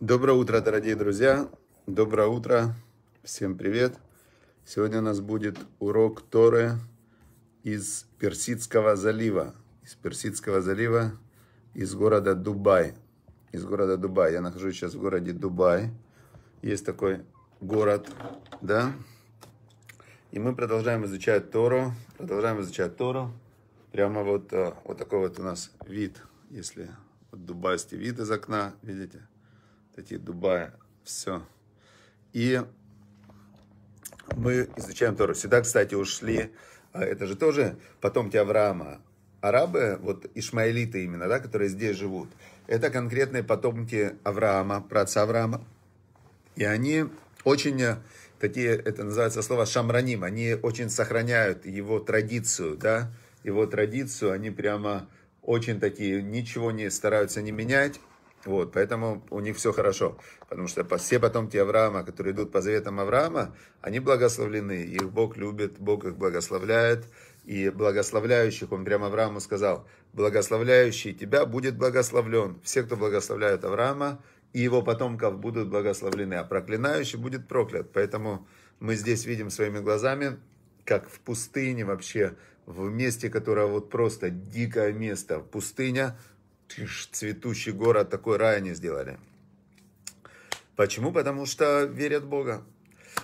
Доброе утро, дорогие друзья! Доброе утро! Всем привет! Сегодня у нас будет урок Торы из Персидского залива. Из Персидского залива, из города Дубай. Из города Дубай. Я нахожусь сейчас в городе Дубай. Есть такой город, да? И мы продолжаем изучать Тору. Продолжаем изучать Тору. Прямо вот, э, вот такой вот у нас вид, если вот дубайский вид из окна, видите? статьи Дубая. Все. И мы изучаем Тору. Сюда, кстати, ушли, а, это же тоже потомки Авраама, арабы, вот ишмаэлиты именно, да, которые здесь живут, это конкретные потомки Авраама, праца Авраама. И они очень э, такие, это называется слово шамраним, они очень сохраняют его традицию, да, его традицию, они прямо очень такие, ничего не стараются не менять, вот, поэтому у них все хорошо. Потому что все потомки Авраама, которые идут по заветам Авраама, они благословлены. Их Бог любит, Бог их благословляет. И благословляющих, он прямо Аврааму сказал, благословляющий тебя будет благословлен. Все, кто благословляют Авраама, и его потомков будут благословлены, а проклинающий будет проклят. Поэтому мы здесь видим своими глазами, как в пустыне вообще, в месте, которое вот просто дикое место, пустыня, ты цветущий город, такой рай они сделали. Почему? Потому что верят в Бога.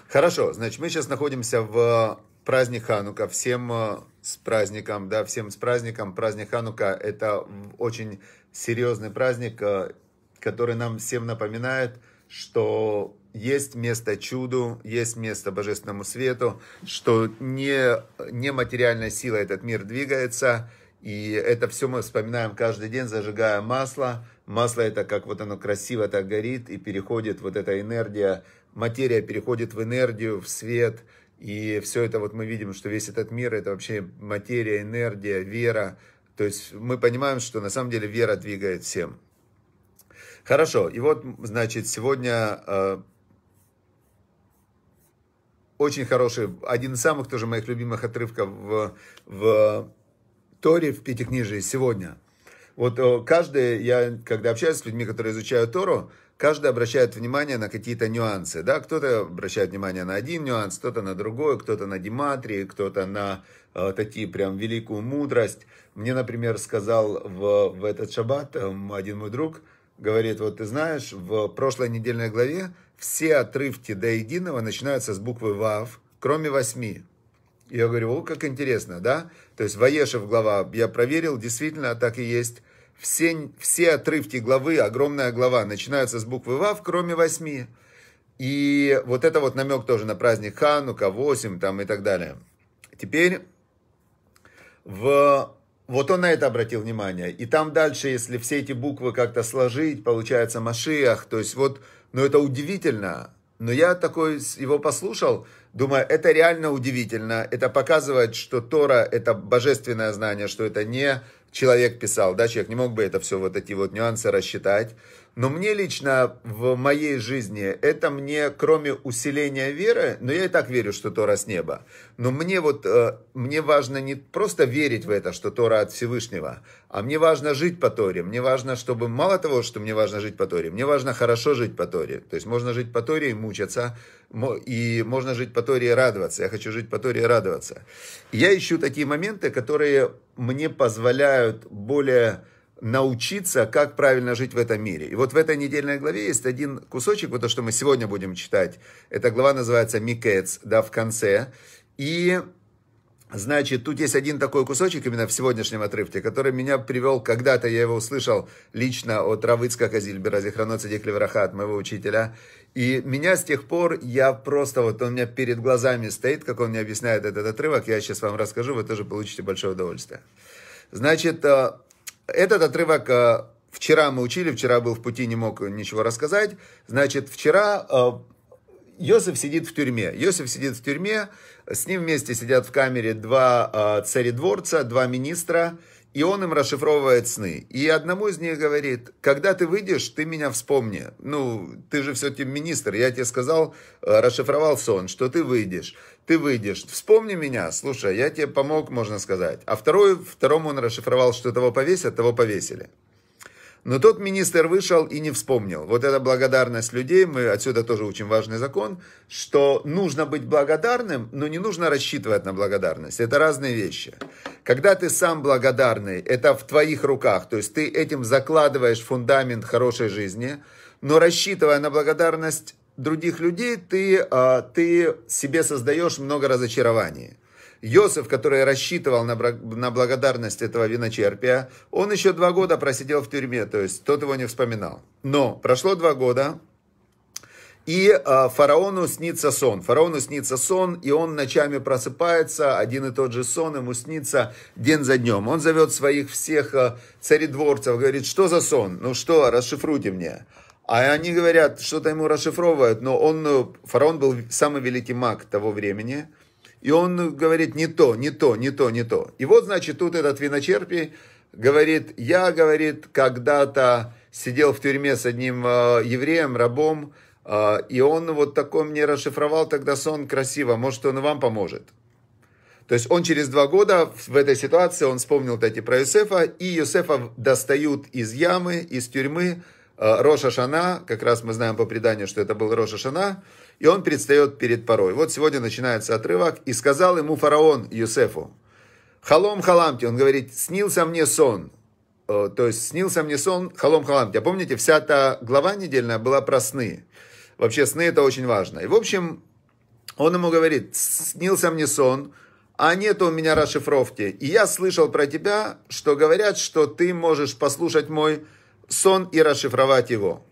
Хорошо, значит, мы сейчас находимся в э, праздник Ханука. Всем э, с праздником, да, всем с праздником. Праздник Ханука – это очень серьезный праздник, э, который нам всем напоминает, что есть место чуду, есть место божественному свету, что не, не материальная сила этот мир двигается – и это все мы вспоминаем каждый день, зажигая масло. Масло это как вот оно красиво так горит и переходит вот эта энергия, материя переходит в энергию, в свет. И все это вот мы видим, что весь этот мир это вообще материя, энергия, вера. То есть мы понимаем, что на самом деле вера двигает всем. Хорошо, и вот, значит, сегодня э, очень хороший, один из самых тоже моих любимых отрывков в, в Торе в Пятикнижии сегодня. Вот э, каждый, я когда общаюсь с людьми, которые изучают Тору, каждый обращает внимание на какие-то нюансы. Да? Кто-то обращает внимание на один нюанс, кто-то на другой, кто-то на дематрии, кто-то на э, такие прям великую мудрость. Мне, например, сказал в, в этот шаббат э, один мой друг, говорит, вот ты знаешь, в прошлой недельной главе все отрывки до единого начинаются с буквы «Вав», кроме восьми я говорю, о, как интересно, да? То есть Ваешев глава, я проверил, действительно так и есть. Все, все отрывки главы, огромная глава, начинаются с буквы ВАВ, кроме восьми. И вот это вот намек тоже на праздник Ханука, восемь там и так далее. Теперь в... Вот он на это обратил внимание. И там дальше, если все эти буквы как-то сложить, получается Машиах. То есть вот, ну это удивительно. Но я такой его послушал, думаю, это реально удивительно. Это показывает, что Тора – это божественное знание, что это не человек писал, да, человек не мог бы это все вот эти вот нюансы рассчитать. Но мне лично в моей жизни это мне, кроме усиления веры, но я и так верю, что Тора с неба. Но мне вот, э, мне важно не просто верить в это, что Тора от Всевышнего, а мне важно жить по Торе. Мне важно, чтобы, мало того, что мне важно жить по Торе, мне важно хорошо жить по Торе. То есть можно жить по Торе и мучаться, и можно жить по Торе и радоваться. Я хочу жить по Торе и радоваться. Я ищу такие моменты, которые мне позволяют более научиться, как правильно жить в этом мире. И вот в этой недельной главе есть один кусочек, вот то, что мы сегодня будем читать. Эта глава называется «Микец», да, в конце. И, значит, тут есть один такой кусочек именно в сегодняшнем отрывке, который меня привел, когда-то я его услышал лично от Равыцка Казильбера, Зихраноца Деклевраха, от моего учителя. И меня с тех пор, я просто, вот он у меня перед глазами стоит, как он мне объясняет этот отрывок, я сейчас вам расскажу, вы тоже получите большое удовольствие. Значит, э, этот отрывок э, вчера мы учили, вчера был в пути, не мог ничего рассказать. Значит, вчера э, Йосиф сидит в тюрьме. Йосиф сидит в тюрьме, с ним вместе сидят в камере два э, царедворца, два министра – и он им расшифровывает сны. И одному из них говорит, когда ты выйдешь, ты меня вспомни. Ну, ты же все-таки министр, я тебе сказал, э, расшифровал сон, что ты выйдешь. Ты выйдешь, вспомни меня, слушай, я тебе помог, можно сказать. А второй, второму он расшифровал, что того повесят, того повесили. Но тот министр вышел и не вспомнил. Вот эта благодарность людей, мы отсюда тоже очень важный закон, что нужно быть благодарным, но не нужно рассчитывать на благодарность. Это разные вещи. Когда ты сам благодарный, это в твоих руках. То есть ты этим закладываешь фундамент хорошей жизни, но рассчитывая на благодарность других людей, ты, а, ты себе создаешь много разочарований. Йосиф, который рассчитывал на, на благодарность этого виночерпия, он еще два года просидел в тюрьме, то есть тот его не вспоминал. Но прошло два года, и а, фараону снится сон. Фараону снится сон, и он ночами просыпается, один и тот же сон ему снится день за днем. Он зовет своих всех а, царедворцев, говорит, что за сон? Ну что, расшифруйте мне. А они говорят, что-то ему расшифровывают, но он, э, фараон был самый великий маг того времени – и он говорит, не то, не то, не то, не то. И вот, значит, тут этот виночерпий говорит, я, говорит, когда-то сидел в тюрьме с одним э, евреем, рабом, э, и он вот такой мне расшифровал тогда сон красиво, может, он и вам поможет. То есть он через два года в этой ситуации, он вспомнил эти про Юсефа, и Юсефа достают из ямы, из тюрьмы, э, Роша Шана, как раз мы знаем по преданию, что это был Роша Шана, и он предстает перед порой. Вот сегодня начинается отрывок. «И сказал ему фараон Юсефу, «Халом халамти», он говорит, «снился мне сон». Э, то есть «снился мне сон, халом халамти». А помните, вся та глава недельная была про сны. Вообще сны это очень важно. И в общем, он ему говорит, «снился мне сон, а нет у меня расшифровки. И я слышал про тебя, что говорят, что ты можешь послушать мой сон и расшифровать его».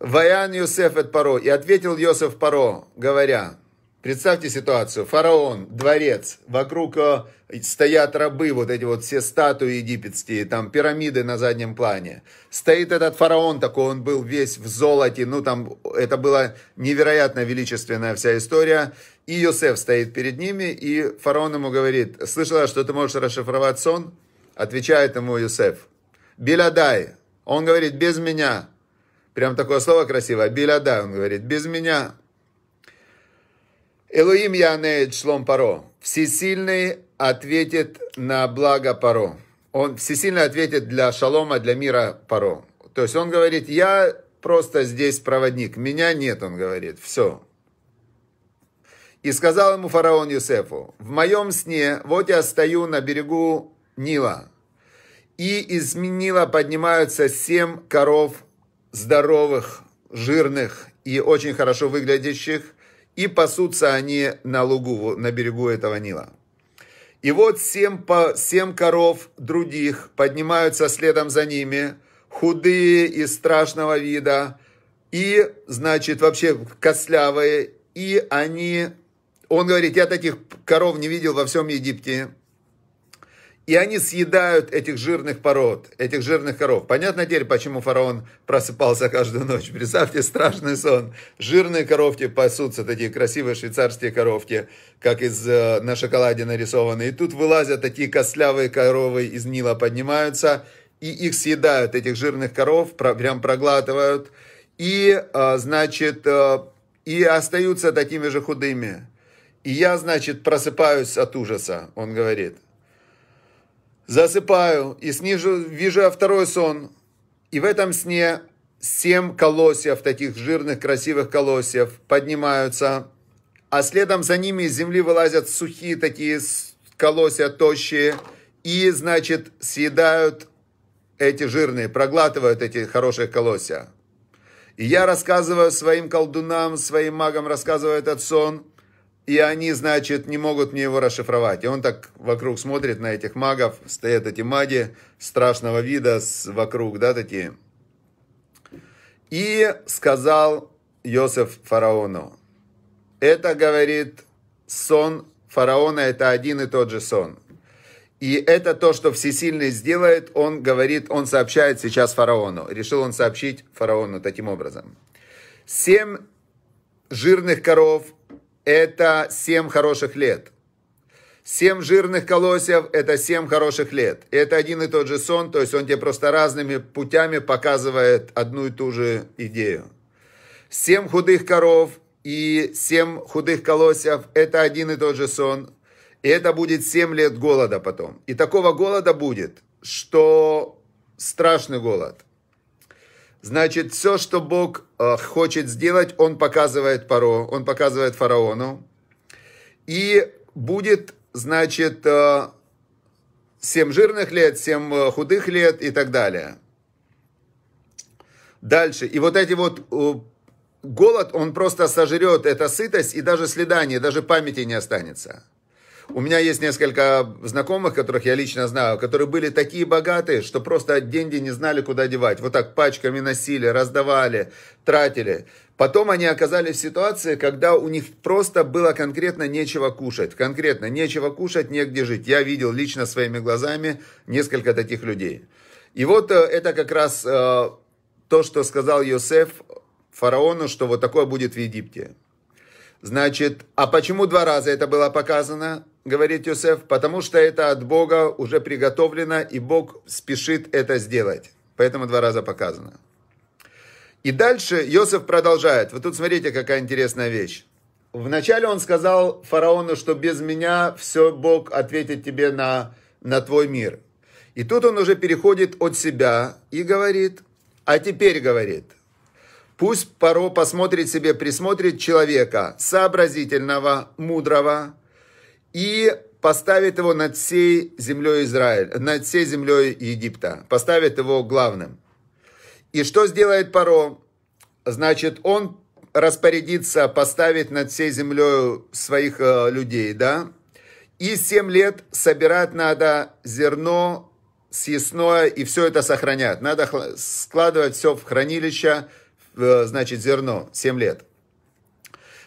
Ваян Юсеф от Паро. И ответил Йосеф Паро, говоря, представьте ситуацию, фараон, дворец, вокруг э, стоят рабы, вот эти вот все статуи египетские, там пирамиды на заднем плане. Стоит этот фараон такой, он был весь в золоте, ну там это была невероятно величественная вся история. И Йосеф стоит перед ними, и фараон ему говорит, слышала, что ты можешь расшифровать сон? Отвечает ему Йосеф, Белядай. Он говорит, без меня. Прям такое слово красивое. Биляда, он говорит, без меня. Элуим Янеет Шлом Паро. Всесильный ответит на благо Паро. Он всесильно ответит для шалома, для мира Паро. То есть он говорит, я просто здесь проводник, меня нет, он говорит, все. И сказал ему фараон Юсефу, в моем сне, вот я стою на берегу Нила, и из Нила поднимаются семь коров здоровых, жирных и очень хорошо выглядящих, и пасутся они на лугу, на берегу этого Нила. И вот семь, по, семь коров других поднимаются следом за ними, худые и страшного вида, и, значит, вообще костлявые, и они... Он говорит, я таких коров не видел во всем Египте. И они съедают этих жирных пород, этих жирных коров. Понятно теперь, почему фараон просыпался каждую ночь. Представьте, страшный сон. Жирные коровки пасутся, такие красивые швейцарские коровки, как из, э, на шоколаде нарисованы. И тут вылазят такие костлявые коровы из Нила, поднимаются, и их съедают, этих жирных коров, про, прям проглатывают. И, э, значит, э, и остаются такими же худыми. И я, значит, просыпаюсь от ужаса, он говорит. Засыпаю и снижу, вижу второй сон. И в этом сне семь колосьев, таких жирных, красивых колосьев, поднимаются. А следом за ними из земли вылазят сухие такие колосья тощие. И, значит, съедают эти жирные, проглатывают эти хорошие колосья. И я рассказываю своим колдунам, своим магам, рассказываю этот сон – и они, значит, не могут мне его расшифровать. И он так вокруг смотрит на этих магов. Стоят эти маги страшного вида с, вокруг, да, такие. И сказал Йосеф фараону. Это, говорит, сон фараона, это один и тот же сон. И это то, что Всесильный сделает, он говорит, он сообщает сейчас фараону. Решил он сообщить фараону таким образом. Семь жирных коров, это 7 хороших лет. 7 жирных колосьев – это 7 хороших лет. это один и тот же сон, то есть он тебе просто разными путями показывает одну и ту же идею. 7 худых коров и 7 худых колосьев – это один и тот же сон. И это будет 7 лет голода потом. И такого голода будет, что страшный голод. Значит, все, что Бог э, хочет сделать, он показывает Паро, он показывает фараону. И будет, значит, э, семь жирных лет, семь э, худых лет и так далее. Дальше. И вот эти вот э, голод, он просто сожрет, это сытость, и даже следа даже памяти не останется. У меня есть несколько знакомых, которых я лично знаю, которые были такие богатые, что просто деньги не знали, куда девать. Вот так пачками носили, раздавали, тратили. Потом они оказались в ситуации, когда у них просто было конкретно нечего кушать. Конкретно нечего кушать, негде жить. Я видел лично своими глазами несколько таких людей. И вот э, это как раз э, то, что сказал Йосеф фараону, что вот такое будет в Египте. Значит, а почему два раза это было показано? говорит Юсеф, потому что это от Бога уже приготовлено, и Бог спешит это сделать. Поэтому два раза показано. И дальше Йосеф продолжает. Вот тут смотрите, какая интересная вещь. Вначале он сказал фараону, что без меня все Бог ответит тебе на, на твой мир. И тут он уже переходит от себя и говорит, а теперь говорит, пусть поро посмотрит себе, присмотрит человека сообразительного, мудрого, и поставит его над всей землей Израиль над всей землей Египта, поставит его главным. И что сделает Паро? Значит, он распорядится поставить над всей землей своих э, людей, да? И семь лет собирать надо зерно съестное, и все это сохранять. Надо складывать все в хранилище, э, значит, зерно, семь лет.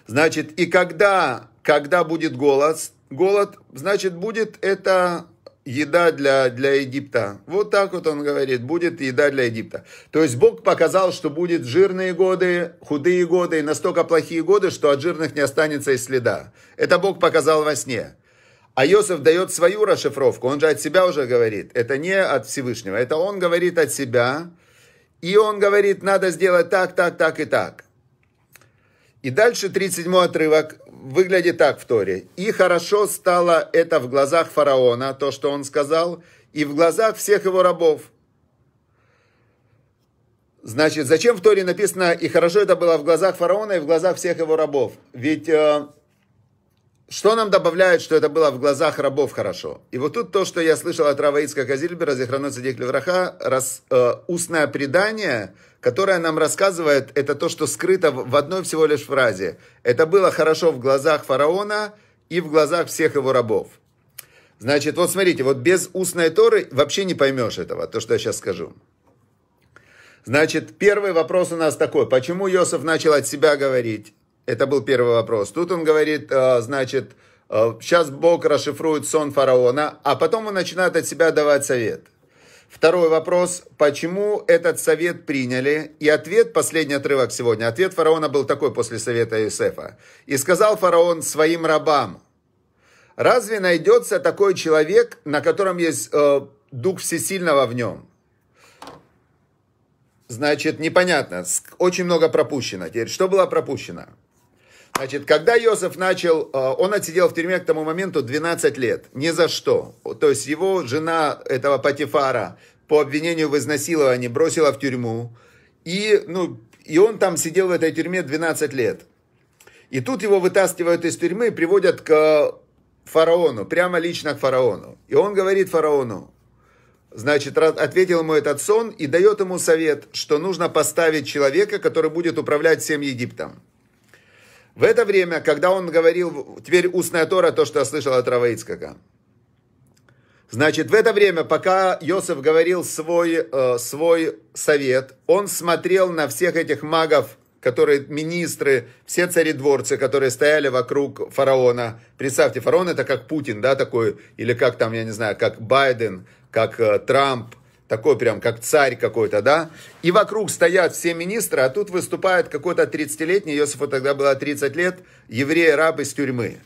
Значит, и когда, когда будет голод, голод, значит, будет это еда для, для Египта. Вот так вот он говорит, будет еда для Египта. То есть Бог показал, что будет жирные годы, худые годы, настолько плохие годы, что от жирных не останется и следа. Это Бог показал во сне. А Иосиф дает свою расшифровку, он же от себя уже говорит. Это не от Всевышнего, это он говорит от себя. И он говорит, надо сделать так, так, так и так. И дальше 37 отрывок выглядит так в Торе. «И хорошо стало это в глазах фараона, то, что он сказал, и в глазах всех его рабов». Значит, зачем в Торе написано «и хорошо это было в глазах фараона и в глазах всех его рабов»? Ведь э, что нам добавляет, что это было в глазах рабов хорошо? И вот тут то, что я слышал от Рава Ицка Казильбера, Зихранот Садик Левраха, раз, э, устное предание, которое нам рассказывает, это то, что скрыто в одной всего лишь фразе. Это было хорошо в глазах фараона и в глазах всех его рабов. Значит, вот смотрите, вот без устной Торы вообще не поймешь этого, то, что я сейчас скажу. Значит, первый вопрос у нас такой. Почему Йосиф начал от себя говорить? Это был первый вопрос. Тут он говорит, э, значит, э, сейчас Бог расшифрует сон фараона, а потом он начинает от себя давать совет. Второй вопрос, почему этот совет приняли? И ответ, последний отрывок сегодня, ответ фараона был такой после совета Иосифа. «И сказал фараон своим рабам, разве найдется такой человек, на котором есть э, дух всесильного в нем? Значит, непонятно, очень много пропущено. Теперь, что было пропущено? Значит, когда Иосиф начал, э, он отсидел в тюрьме к тому моменту 12 лет, ни за что. То есть его жена этого Патифара по обвинению в изнасиловании бросила в тюрьму. И, ну, и он там сидел в этой тюрьме 12 лет. И тут его вытаскивают из тюрьмы и приводят к фараону, прямо лично к фараону. И он говорит фараону, значит, ответил ему этот сон и дает ему совет, что нужно поставить человека, который будет управлять всем Египтом. В это время, когда он говорил, теперь устная Тора, то, что я слышал от Рава Значит, в это время, пока Йосеф говорил свой, э, свой совет, он смотрел на всех этих магов, которые министры, все царедворцы, которые стояли вокруг фараона. Представьте, фараон это как Путин, да, такой, или как там, я не знаю, как Байден, как э, Трамп, такой прям как царь какой-то, да, и вокруг стоят все министры, а тут выступает какой-то 30-летний, Иосифу тогда было 30 лет, еврей, раб из тюрьмы.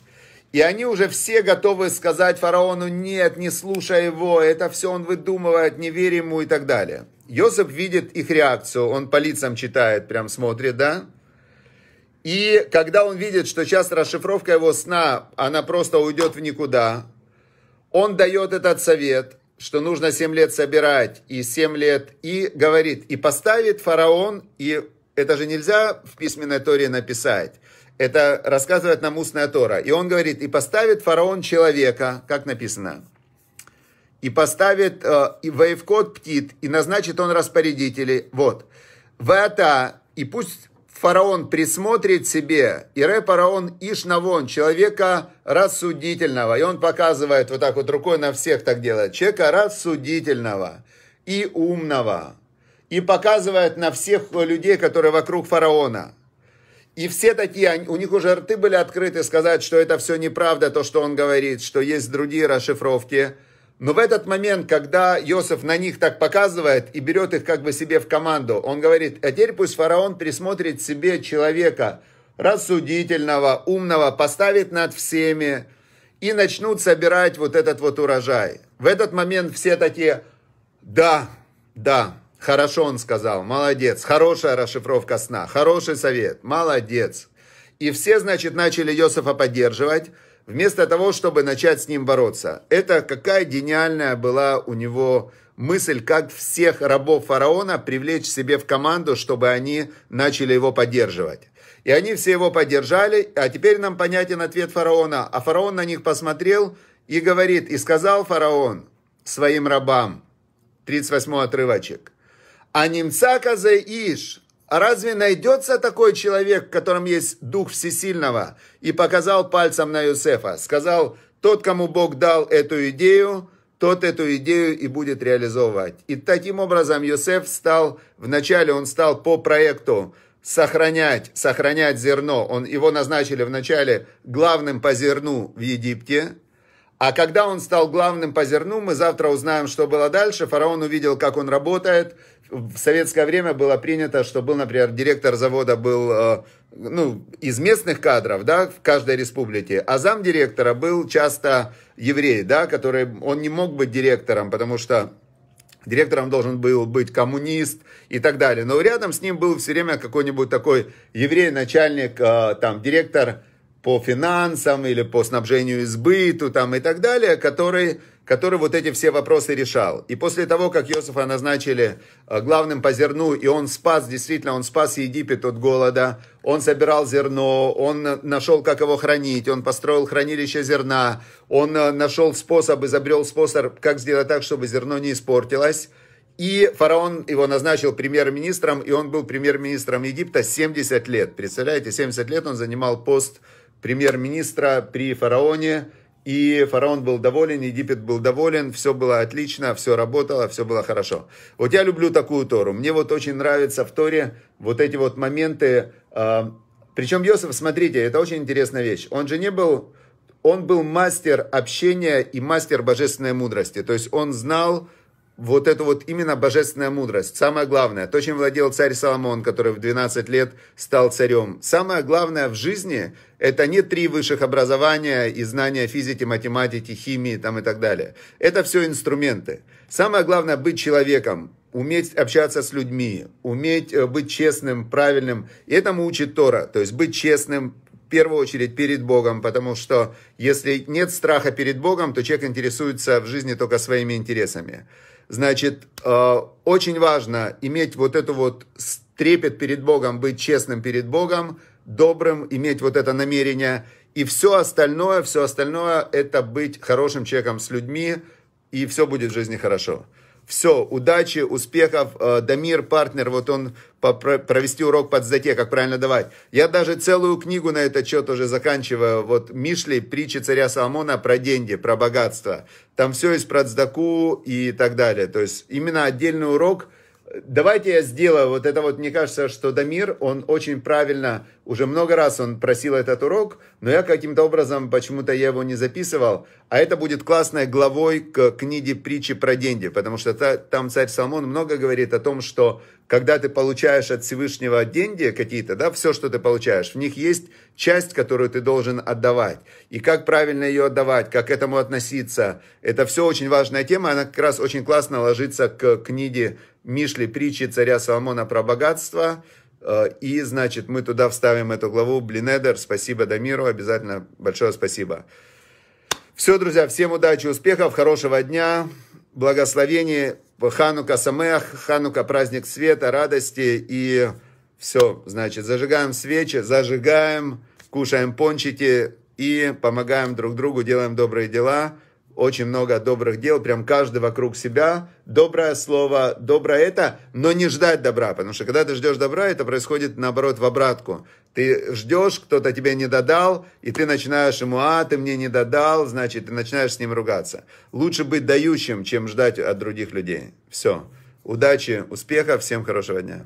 И они уже все готовы сказать фараону, нет, не слушай его, это все он выдумывает, не верь ему и так далее. Йосип видит их реакцию, он по лицам читает, прям смотрит, да? И когда он видит, что сейчас расшифровка его сна, она просто уйдет в никуда, он дает этот совет, что нужно 7 лет собирать, и 7 лет, и говорит, и поставит фараон, и это же нельзя в письменной Торе написать. Это рассказывает нам устная Тора. И он говорит, и поставит фараон человека, как написано, и поставит э, и воевкот птит, и назначит он распорядителей. Вот. Вата, и пусть фараон присмотрит себе, Ире фараон Ишнавон, человека рассудительного. И он показывает вот так вот рукой на всех так делает. Человека рассудительного и умного. И показывает на всех людей, которые вокруг фараона. И все такие, у них уже рты были открыты сказать, что это все неправда, то, что он говорит, что есть другие расшифровки. Но в этот момент, когда Иосиф на них так показывает и берет их как бы себе в команду, он говорит, а теперь пусть фараон присмотрит себе человека рассудительного, умного, поставит над всеми и начнут собирать вот этот вот урожай. В этот момент все такие, да, да, хорошо он сказал, молодец, хорошая расшифровка сна, хороший совет, молодец. И все, значит, начали Иосифа поддерживать вместо того, чтобы начать с ним бороться. Это какая гениальная была у него мысль, как всех рабов фараона привлечь себе в команду, чтобы они начали его поддерживать. И они все его поддержали, а теперь нам понятен ответ фараона. А фараон на них посмотрел и говорит, и сказал фараон своим рабам, 38 отрывочек, «А немца казе иш, а разве найдется такой человек, в котором есть дух всесильного? И показал пальцем на Юсефа, сказал, тот, кому Бог дал эту идею, тот эту идею и будет реализовывать. И таким образом Юсеф стал, вначале он стал по проекту сохранять, сохранять зерно. Он, его назначили вначале главным по зерну в Египте, а когда он стал главным по зерну, мы завтра узнаем, что было дальше. Фараон увидел, как он работает. В советское время было принято, что был, например, директор завода был э, ну, из местных кадров, да, в каждой республике, а замдиректора был часто еврей, да, который, он не мог быть директором, потому что директором должен был быть коммунист и так далее. Но рядом с ним был все время какой-нибудь такой еврей-начальник, э, там, директор по финансам или по снабжению избыту там, и так далее, который, который вот эти все вопросы решал. И после того, как Иосифа назначили э, главным по зерну, и он спас, действительно, он спас Египет от голода, он собирал зерно, он нашел, как его хранить, он построил хранилище зерна, он э, нашел способ, изобрел способ, как сделать так, чтобы зерно не испортилось. И фараон его назначил премьер-министром, и он был премьер-министром Египта 70 лет. Представляете, 70 лет он занимал пост премьер-министра при фараоне, и фараон был доволен, Египет был доволен, все было отлично, все работало, все было хорошо. Вот я люблю такую Тору. Мне вот очень нравится в Торе вот эти вот моменты. А, Причем Йосиф, смотрите, это очень интересная вещь. Он же не был, он был мастер общения и мастер божественной мудрости. То есть он знал, вот эту вот именно божественная мудрость. Самое главное, то, чем владел царь Соломон, который в 12 лет стал царем. Самое главное в жизни – это не три высших образования и знания физики, математики, химии там, и так далее. Это все инструменты. Самое главное – быть человеком, уметь общаться с людьми, уметь э, быть честным, правильным. И этому учит Тора. То есть быть честным, в первую очередь перед Богом, потому что если нет страха перед Богом, то человек интересуется в жизни только своими интересами. Значит, э, очень важно иметь вот эту вот трепет перед Богом, быть честным перед Богом, добрым, иметь вот это намерение. И все остальное, все остальное, это быть хорошим человеком с людьми, и все будет в жизни хорошо. Все, удачи, успехов. Э, Дамир, партнер, вот он по провести урок под дзате, как правильно давать. Я даже целую книгу на этот счет уже заканчиваю. Вот Мишли, притчи царя Соломона про деньги, про богатство. Там все из про дздаку и так далее. То есть именно отдельный урок – Давайте я сделаю вот это вот, мне кажется, что Дамир, он очень правильно, уже много раз он просил этот урок, но я каким-то образом, почему-то я его не записывал, а это будет классной главой к книге «Притчи про деньги», потому что там царь Соломон много говорит о том, что когда ты получаешь от Всевышнего деньги какие-то, да, все, что ты получаешь, в них есть часть, которую ты должен отдавать. И как правильно ее отдавать, как к этому относиться, это все очень важная тема, она как раз очень классно ложится к книге Мишли притчи царя Соломона про богатство. Э, и, значит, мы туда вставим эту главу. Блинедер, спасибо Дамиру, обязательно большое спасибо. Все, друзья, всем удачи, успехов, хорошего дня, благословений. Ханука Самех, Ханука праздник света, радости. И все, значит, зажигаем свечи, зажигаем, кушаем пончики и помогаем друг другу, делаем добрые дела очень много добрых дел, прям каждый вокруг себя, доброе слово, доброе это, но не ждать добра, потому что когда ты ждешь добра, это происходит наоборот в обратку. Ты ждешь, кто-то тебе не додал, и ты начинаешь ему, а, ты мне не додал, значит, ты начинаешь с ним ругаться. Лучше быть дающим, чем ждать от других людей. Все. Удачи, успехов, всем хорошего дня.